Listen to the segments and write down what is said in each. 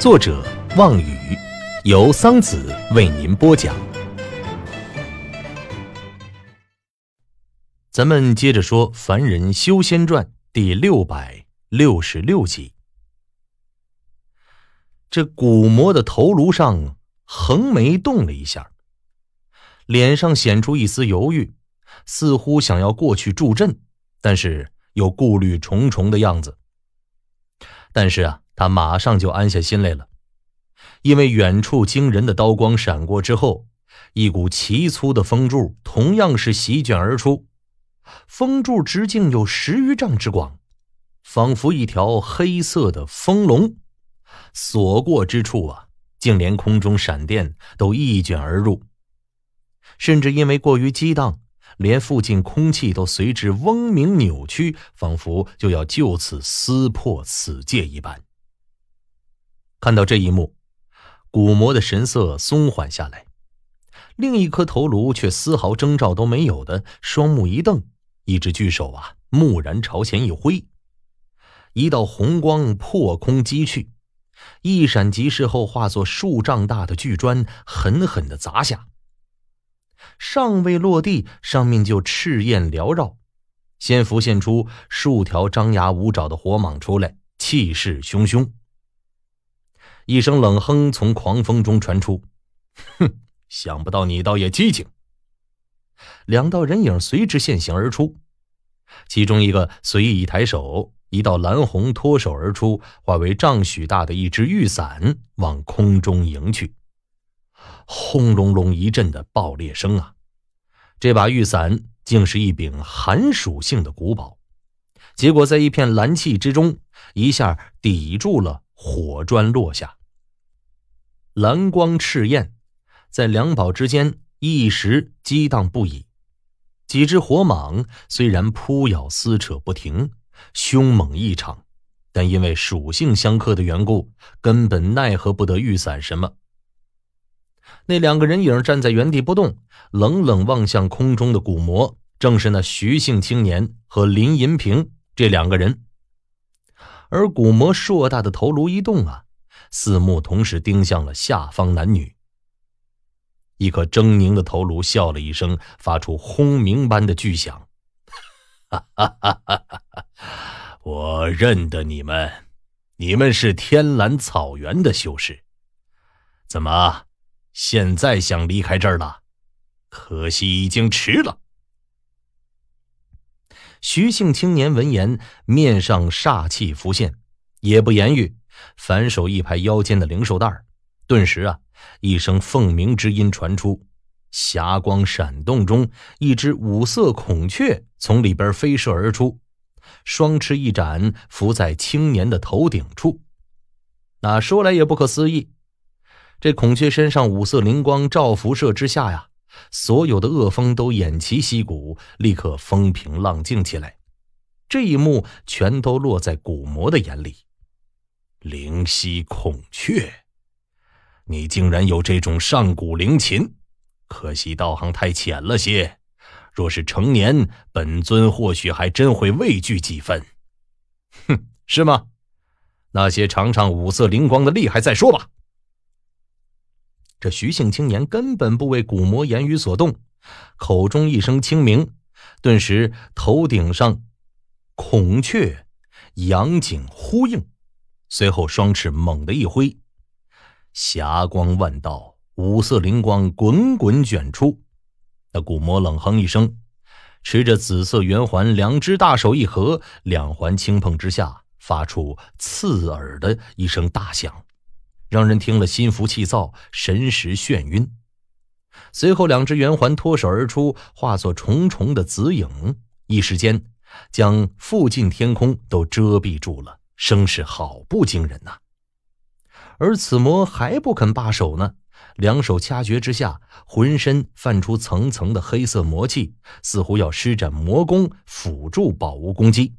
作者望雨，由桑子为您播讲。咱们接着说《凡人修仙传》第六百六十六集。这古魔的头颅上横眉动了一下，脸上显出一丝犹豫，似乎想要过去助阵，但是又顾虑重重的样子。但是啊。他马上就安下心来了，因为远处惊人的刀光闪过之后，一股奇粗的风柱同样是席卷而出，风柱直径有十余丈之广，仿佛一条黑色的风龙，所过之处啊，竟连空中闪电都一卷而入，甚至因为过于激荡，连附近空气都随之嗡鸣扭曲，仿佛就要就此撕破此界一般。看到这一幕，古魔的神色松缓下来，另一颗头颅却丝毫征兆都没有的，双目一瞪，一只巨手啊，蓦然朝前一挥，一道红光破空击去，一闪即逝后化作数丈大的巨砖，狠狠的砸下。尚未落地，上面就赤焰缭绕，先浮现出数条张牙舞爪的火蟒出来，气势汹汹。一声冷哼从狂风中传出，“哼，想不到你倒也机警。”两道人影随之现形而出，其中一个随意一抬手，一道蓝红脱手而出，化为丈许大的一只玉伞，往空中迎去。轰隆隆一阵的爆裂声啊！这把玉伞竟是一柄寒属性的古宝，结果在一片蓝气之中，一下抵住了火砖落下。蓝光赤焰，在两宝之间一时激荡不已。几只火蟒虽然扑咬撕扯不停，凶猛异常，但因为属性相克的缘故，根本奈何不得玉伞什么。那两个人影站在原地不动，冷冷望向空中的古魔，正是那徐姓青年和林银平这两个人。而古魔硕大的头颅一动啊！四目同时盯向了下方男女，一颗狰狞的头颅笑了一声，发出轰鸣般的巨响：“哈哈哈哈哈！我认得你们，你们是天蓝草原的修士，怎么，现在想离开这儿了？可惜已经迟了。”徐姓青年闻言，面上煞气浮现，也不言语。反手一拍腰间的灵兽袋顿时啊，一声凤鸣之音传出，霞光闪动中，一只五色孔雀从里边飞射而出，双翅一展，伏在青年的头顶处。那说来也不可思议，这孔雀身上五色灵光照辐射之下呀，所有的恶风都偃旗息鼓，立刻风平浪静起来。这一幕全都落在古魔的眼里。灵犀孔雀，你竟然有这种上古灵禽！可惜道行太浅了些。若是成年，本尊或许还真会畏惧几分。哼，是吗？那些尝尝五色灵光的厉害再说吧。这徐姓青年根本不为古魔言语所动，口中一声清明，顿时头顶上孔雀、阳景呼应。随后，双翅猛地一挥，霞光万道，五色灵光滚滚卷出。那古魔冷哼一声，持着紫色圆环，两只大手一合，两环轻碰之下，发出刺耳的一声大响，让人听了心浮气躁，神识眩晕。随后，两只圆环脱手而出，化作重重的紫影，一时间将附近天空都遮蔽住了。声势好不惊人呐！而此魔还不肯罢手呢，两手掐诀之下，浑身泛出层层的黑色魔气，似乎要施展魔功辅助宝物攻击。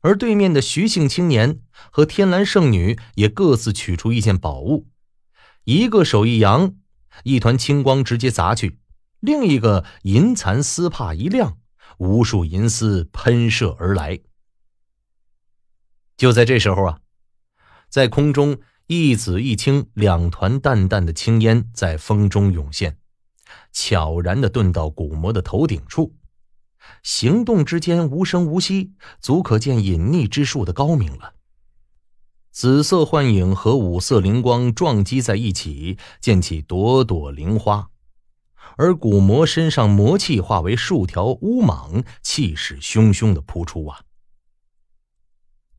而对面的徐姓青年和天蓝圣女也各自取出一件宝物，一个手一扬，一团青光直接砸去；另一个银蚕丝帕一亮，无数银丝喷射而来。就在这时候啊，在空中一紫一青两团淡淡的青烟在风中涌现，悄然的遁到古魔的头顶处，行动之间无声无息，足可见隐匿之术的高明了。紫色幻影和五色灵光撞击在一起，溅起朵朵灵花，而古魔身上魔气化为数条乌蟒，气势汹汹的扑出啊！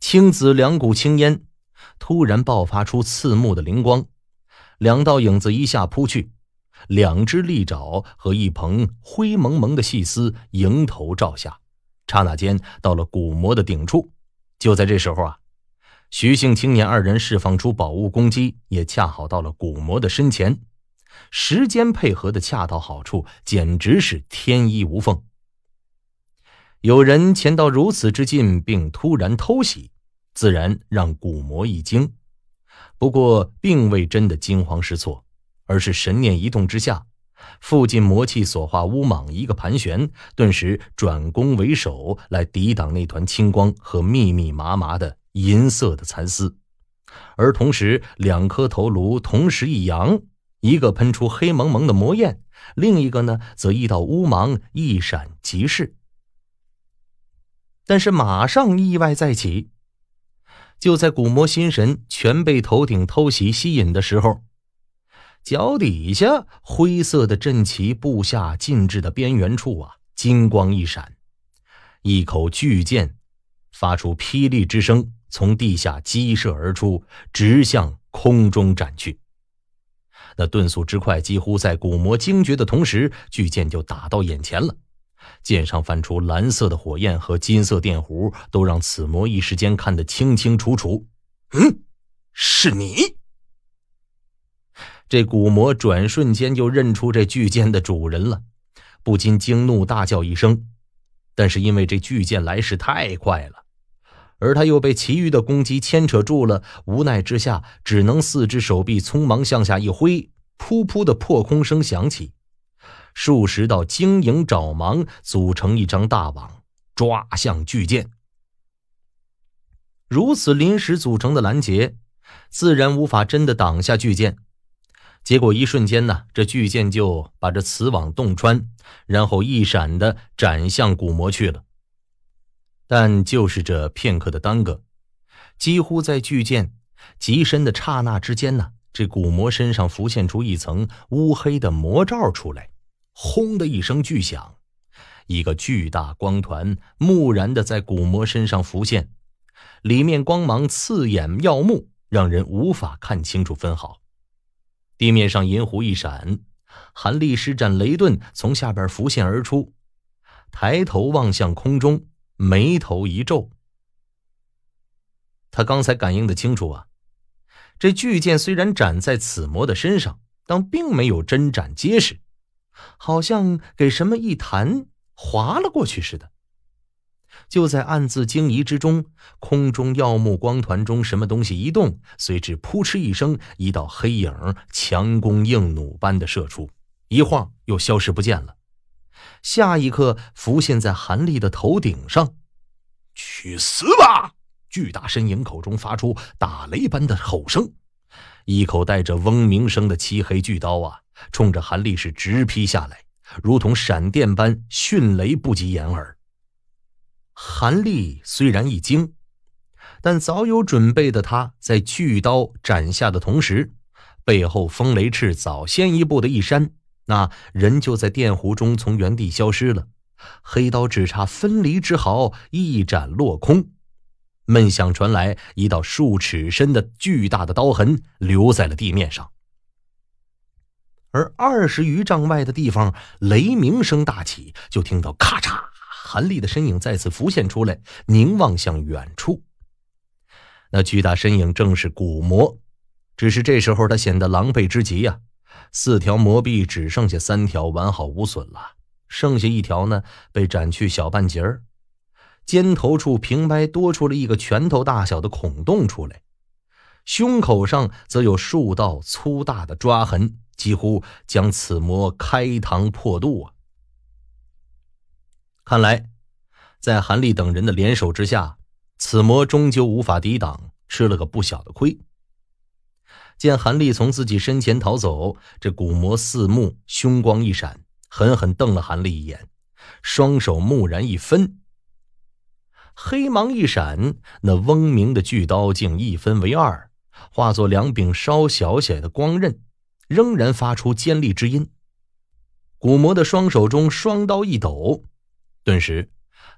青紫两股青烟，突然爆发出刺目的灵光，两道影子一下扑去，两只利爪和一蓬灰蒙蒙的细丝迎头照下，刹那间到了古魔的顶处。就在这时候啊，徐姓青年二人释放出宝物攻击，也恰好到了古魔的身前，时间配合的恰到好处，简直是天衣无缝。有人潜到如此之近，并突然偷袭。自然让古魔一惊，不过并未真的惊慌失措，而是神念一动之下，附近魔气所化乌蟒一个盘旋，顿时转攻为守，来抵挡那团青光和密密麻麻的银色的蚕丝。而同时，两颗头颅同时一扬，一个喷出黑蒙蒙的魔焰，另一个呢，则一道乌芒一闪即逝。但是马上意外再起。就在古魔心神全被头顶偷袭吸引的时候，脚底下灰色的阵旗布下禁制的边缘处啊，金光一闪，一口巨剑发出霹雳之声，从地下激射而出，直向空中斩去。那遁速之快，几乎在古魔惊觉的同时，巨剑就打到眼前了。剑上泛出蓝色的火焰和金色电弧，都让此魔一时间看得清清楚楚。嗯，是你！这古魔转瞬间就认出这巨剑的主人了，不禁惊怒大叫一声。但是因为这巨剑来势太快了，而他又被其余的攻击牵扯住了，无奈之下，只能四只手臂匆忙向下一挥，噗噗的破空声响起。数十道晶莹爪芒组成一张大网，抓向巨剑。如此临时组成的拦截，自然无法真的挡下巨剑。结果，一瞬间呢，这巨剑就把这磁网洞穿，然后一闪的斩向古魔去了。但就是这片刻的耽搁，几乎在巨剑极深的刹那之间呢，这古魔身上浮现出一层乌黑的魔罩出来。轰的一声巨响，一个巨大光团蓦然的在古魔身上浮现，里面光芒刺眼耀目，让人无法看清楚分毫。地面上银狐一闪，韩立施展雷遁从下边浮现而出，抬头望向空中，眉头一皱。他刚才感应的清楚啊，这巨剑虽然斩在此魔的身上，但并没有真斩结实。好像给什么一弹划了过去似的，就在暗自惊疑之中，空中耀目光团中什么东西一动，随之扑哧一声，一道黑影强弓硬弩般的射出，一晃又消失不见了。下一刻，浮现在韩立的头顶上，“去死吧！”巨大身影口中发出打雷般的吼声，一口带着嗡鸣声的漆黑巨刀啊！冲着韩立是直劈下来，如同闪电般迅雷不及掩耳。韩立虽然一惊，但早有准备的他在巨刀斩下的同时，背后风雷翅早先一步的一扇，那人就在电弧中从原地消失了。黑刀只差分离之毫一斩落空，闷响传来，一道数尺深的巨大的刀痕留在了地面上。而二十余丈外的地方，雷鸣声大起，就听到咔嚓，韩立的身影再次浮现出来，凝望向远处。那巨大身影正是古魔，只是这时候他显得狼狈之极呀，四条魔臂只剩下三条完好无损了，剩下一条呢被斩去小半截儿，肩头处平白多出了一个拳头大小的孔洞出来，胸口上则有数道粗大的抓痕。几乎将此魔开膛破肚啊！看来，在韩立等人的联手之下，此魔终究无法抵挡，吃了个不小的亏。见韩立从自己身前逃走，这古魔四目凶光一闪，狠狠瞪了韩立一眼，双手蓦然一分，黑芒一闪，那嗡鸣的巨刀竟一分为二，化作两柄稍小小的光刃。仍然发出尖利之音。古魔的双手中双刀一抖，顿时，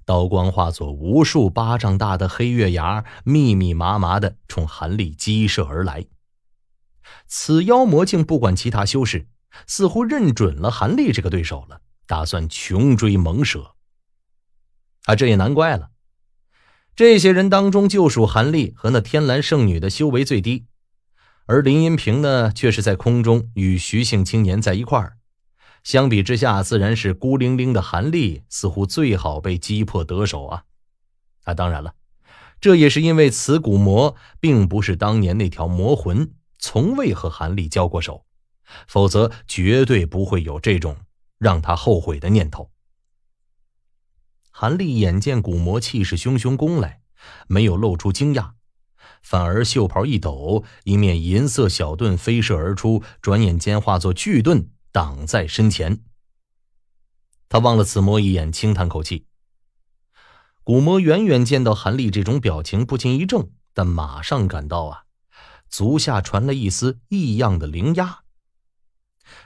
刀光化作无数巴掌大的黑月牙，密密麻麻的冲韩立激射而来。此妖魔竟不管其他修士，似乎认准了韩立这个对手了，打算穷追猛舍。啊，这也难怪了，这些人当中就属韩立和那天蓝圣女的修为最低。而林荫平呢，却是在空中与徐姓青年在一块儿。相比之下，自然是孤零零的韩立似乎最好被击破得手啊！啊，当然了，这也是因为此古魔并不是当年那条魔魂，从未和韩立交过手，否则绝对不会有这种让他后悔的念头。韩立眼见古魔气势汹汹攻来，没有露出惊讶。反而袖袍一抖，一面银色小盾飞射而出，转眼间化作巨盾挡在身前。他望了此魔一眼，轻叹口气。古魔远远见到韩立这种表情，不禁一怔，但马上感到啊，足下传来一丝异样的灵压。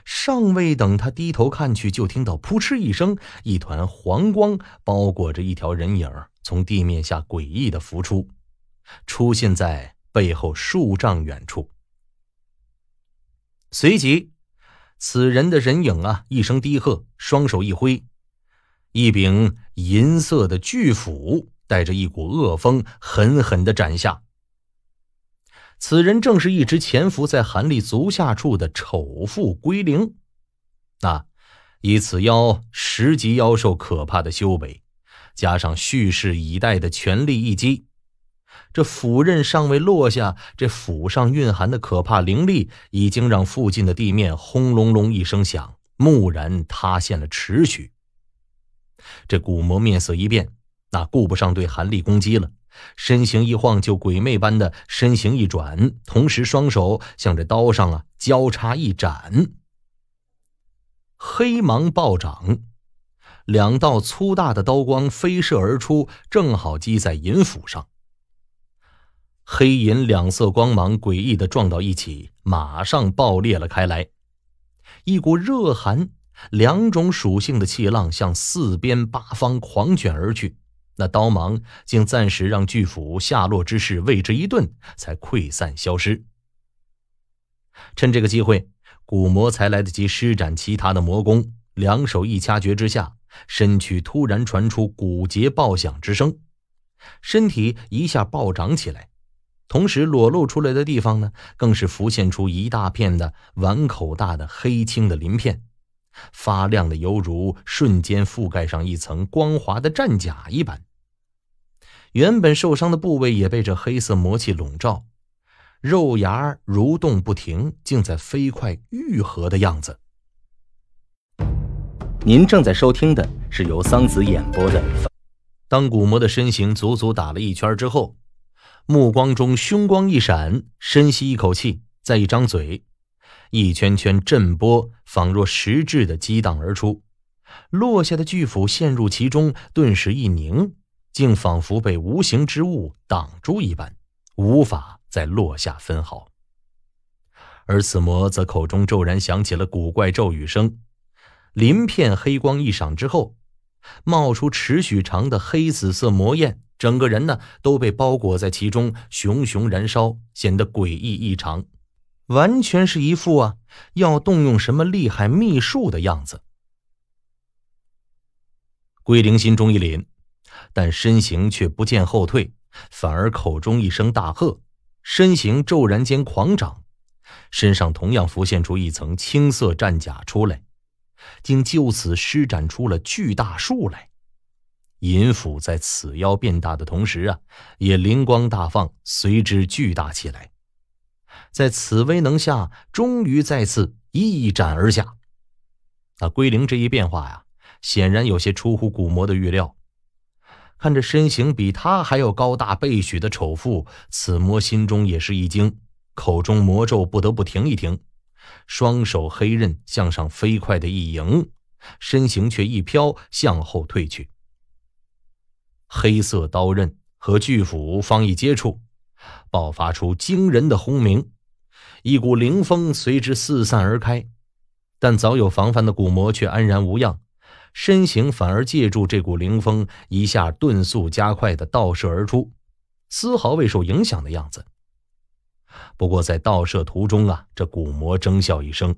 尚未等他低头看去，就听到扑哧一声，一团黄光包裹着一条人影从地面下诡异的浮出。出现在背后数丈远处，随即，此人的人影啊，一声低喝，双手一挥，一柄银色的巨斧带着一股恶风，狠狠的斩下。此人正是一直潜伏在韩立足下处的丑妇归灵。那，以此妖十级妖兽可怕的修为，加上蓄势以待的全力一击。这斧刃尚未落下，这斧上蕴含的可怕灵力已经让附近的地面轰隆隆一声响，蓦然塌陷了池许。这古魔面色一变，那顾不上对韩立攻击了，身形一晃就鬼魅般的身形一转，同时双手向这刀上啊交叉一斩，黑芒暴涨，两道粗大的刀光飞射而出，正好击在银斧上。黑银两色光芒诡异的撞到一起，马上爆裂了开来，一股热寒，两种属性的气浪向四边八方狂卷而去。那刀芒竟暂时让巨斧下落之势为之一顿，才溃散消失。趁这个机会，古魔才来得及施展其他的魔功，两手一掐诀之下，身躯突然传出骨节爆响之声，身体一下暴涨起来。同时，裸露出来的地方呢，更是浮现出一大片的碗口大的黑青的鳞片，发亮的，犹如瞬间覆盖上一层光滑的战甲一般。原本受伤的部位也被这黑色魔气笼罩，肉芽蠕动不停，竟在飞快愈合的样子。您正在收听的是由桑梓演播的。当古魔的身形足足打了一圈之后。目光中凶光一闪，深吸一口气，再一张嘴，一圈圈震波仿若实质的激荡而出，落下的巨斧陷入其中，顿时一凝，竟仿佛被无形之物挡住一般，无法再落下分毫。而此魔则口中骤然响起了古怪咒语声，鳞片黑光一闪之后，冒出尺许长的黑紫色魔焰。整个人呢都被包裹在其中，熊熊燃烧，显得诡异异常，完全是一副啊要动用什么厉害秘术的样子。归灵心中一凛，但身形却不见后退，反而口中一声大喝，身形骤然间狂涨，身上同样浮现出一层青色战甲出来，竟就此施展出了巨大术来。银斧在此妖变大的同时啊，也灵光大放，随之巨大起来。在此威能下，终于再次一斩而下。那归灵这一变化呀，显然有些出乎古魔的预料。看着身形比他还要高大倍许的丑妇，此魔心中也是一惊，口中魔咒不得不停一停，双手黑刃向上飞快的一迎，身形却一飘向后退去。黑色刀刃和巨斧方一接触，爆发出惊人的轰鸣，一股灵风随之四散而开。但早有防范的古魔却安然无恙，身形反而借助这股灵风一下遁速加快的倒射而出，丝毫未受影响的样子。不过在倒射途中啊，这古魔征笑一声，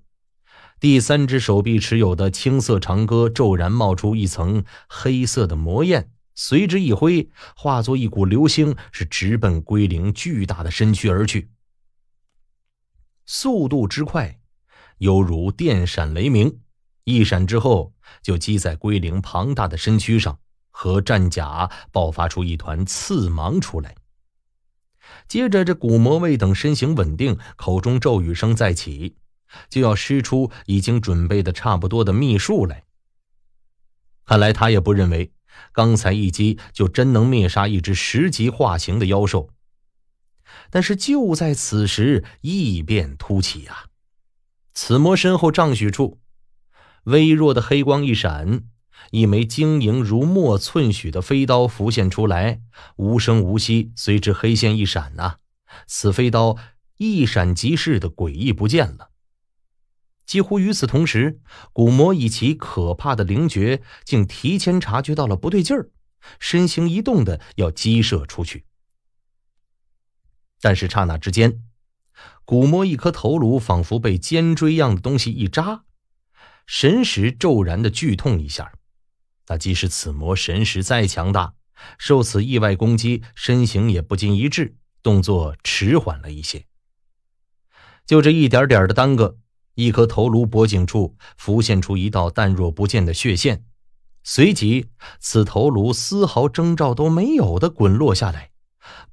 第三只手臂持有的青色长戈骤然冒出一层黑色的魔焰。随之一挥，化作一股流星，是直奔归灵巨大的身躯而去。速度之快，犹如电闪雷鸣，一闪之后就击在归灵庞大的身躯上，和战甲爆发出一团刺芒出来。接着，这古魔卫等身形稳定，口中咒语声再起，就要施出已经准备的差不多的秘术来。看来他也不认为。刚才一击就真能灭杀一只十级化形的妖兽，但是就在此时，异变突起啊！此魔身后丈许处，微弱的黑光一闪，一枚晶莹如墨寸许的飞刀浮现出来，无声无息，随之黑线一闪呐，此飞刀一闪即逝的诡异不见了。几乎与此同时，古魔以其可怕的灵觉，竟提前察觉到了不对劲儿，身形一动的要激射出去。但是刹那之间，古魔一颗头颅仿佛被尖锥样的东西一扎，神识骤然的剧痛一下。那即使此魔神识再强大，受此意外攻击，身形也不禁一滞，动作迟缓了一些。就这一点点的耽搁。一颗头颅脖颈处浮现出一道淡若不见的血线，随即此头颅丝毫征兆都没有的滚落下来，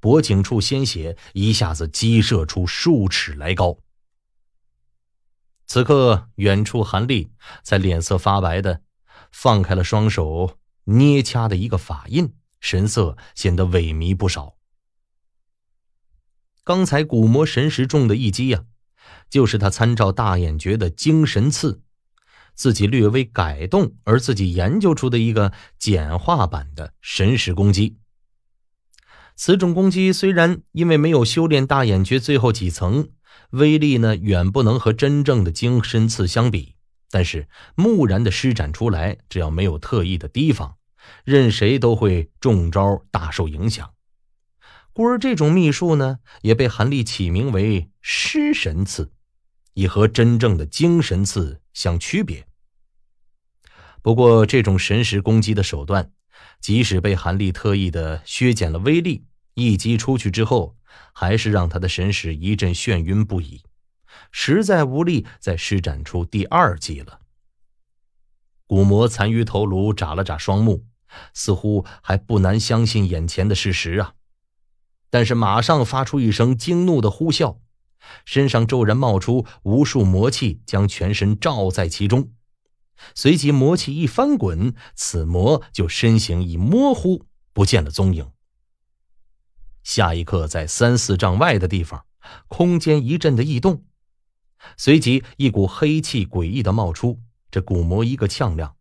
脖颈处鲜血一下子激射出数尺来高。此刻远处韩立在脸色发白的放开了双手捏掐的一个法印，神色显得萎靡不少。刚才古魔神石中的一击呀。就是他参照大眼诀的精神刺，自己略微改动而自己研究出的一个简化版的神识攻击。此种攻击虽然因为没有修炼大眼诀最后几层，威力呢远不能和真正的精神刺相比，但是木然的施展出来，只要没有特意的提防，任谁都会中招，大受影响。故而，这种秘术呢，也被韩立起名为“尸神刺”，以和真正的精神刺相区别。不过，这种神识攻击的手段，即使被韩立特意的削减了威力，一击出去之后，还是让他的神识一阵眩晕不已，实在无力再施展出第二击了。古魔残余头颅眨了眨双目，似乎还不难相信眼前的事实啊。但是马上发出一声惊怒的呼啸，身上骤然冒出无数魔气，将全身罩在其中。随即魔气一翻滚，此魔就身形已模糊，不见了踪影。下一刻，在三四丈外的地方，空间一阵的异动，随即一股黑气诡异的冒出。这古魔一个跄亮，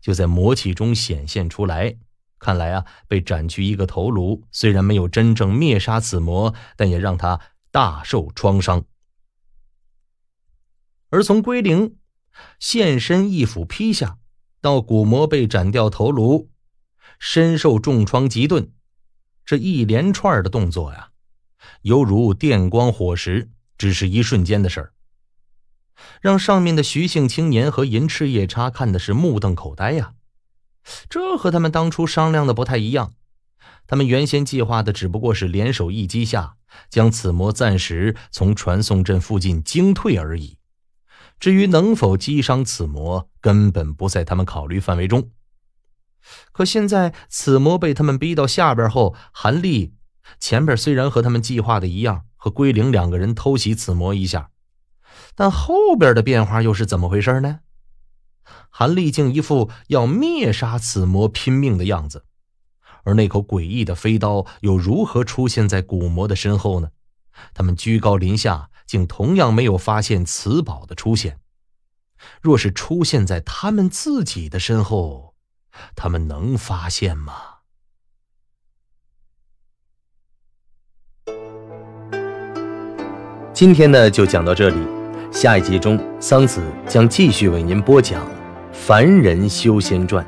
就在魔气中显现出来。看来啊，被斩去一个头颅，虽然没有真正灭杀此魔，但也让他大受创伤。而从归零现身一斧劈下，到古魔被斩掉头颅，身受重创极顿，这一连串的动作呀，犹如电光火石，只是一瞬间的事儿，让上面的徐姓青年和银翅夜叉看的是目瞪口呆呀。这和他们当初商量的不太一样，他们原先计划的只不过是联手一击下，将此魔暂时从传送阵附近惊退而已。至于能否击伤此魔，根本不在他们考虑范围中。可现在此魔被他们逼到下边后，韩立前边虽然和他们计划的一样，和归零两个人偷袭此魔一下，但后边的变化又是怎么回事呢？韩立竟一副要灭杀此魔拼命的样子，而那口诡异的飞刀又如何出现在古魔的身后呢？他们居高临下，竟同样没有发现此宝的出现。若是出现在他们自己的身后，他们能发现吗？今天呢，就讲到这里，下一集中桑子将继续为您播讲。《凡人修仙传》。